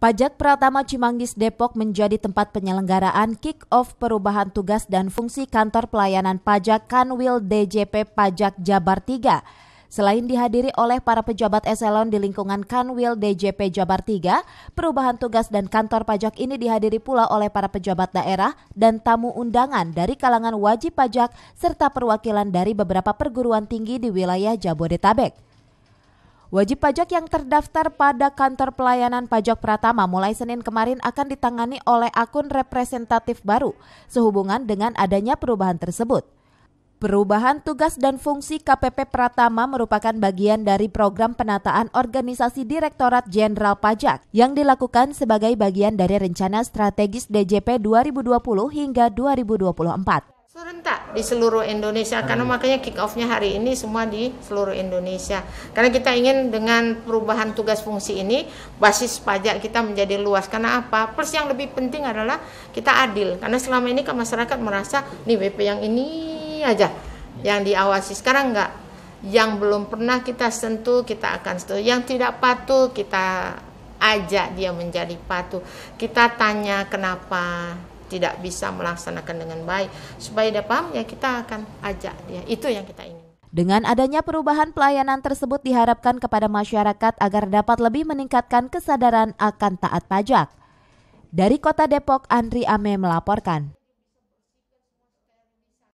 Pajak Pratama Cimanggis Depok menjadi tempat penyelenggaraan kick-off perubahan tugas dan fungsi kantor pelayanan pajak Kanwil DJP Pajak Jabar 3. Selain dihadiri oleh para pejabat eselon di lingkungan Kanwil DJP Jabar 3, perubahan tugas dan kantor pajak ini dihadiri pula oleh para pejabat daerah dan tamu undangan dari kalangan wajib pajak serta perwakilan dari beberapa perguruan tinggi di wilayah Jabodetabek. Wajib pajak yang terdaftar pada kantor pelayanan pajak Pratama mulai Senin kemarin akan ditangani oleh akun representatif baru sehubungan dengan adanya perubahan tersebut. Perubahan tugas dan fungsi KPP Pratama merupakan bagian dari program penataan organisasi Direktorat Jenderal Pajak yang dilakukan sebagai bagian dari rencana strategis DJP 2020 hingga 2024 serentak di seluruh Indonesia karena hmm. makanya kick off-nya hari ini semua di seluruh Indonesia karena kita ingin dengan perubahan tugas fungsi ini basis pajak kita menjadi luas karena apa plus yang lebih penting adalah kita adil karena selama ini ke kan masyarakat merasa nih BP yang ini aja yang diawasi sekarang enggak yang belum pernah kita sentuh kita akan sentuh yang tidak patuh kita ajak dia menjadi patuh kita tanya kenapa tidak bisa melaksanakan dengan baik supaya dia paham ya kita akan ajak dia itu yang kita ingin dengan adanya perubahan pelayanan tersebut diharapkan kepada masyarakat agar dapat lebih meningkatkan kesadaran akan taat pajak. Dari Kota Depok, Andri Ame melaporkan.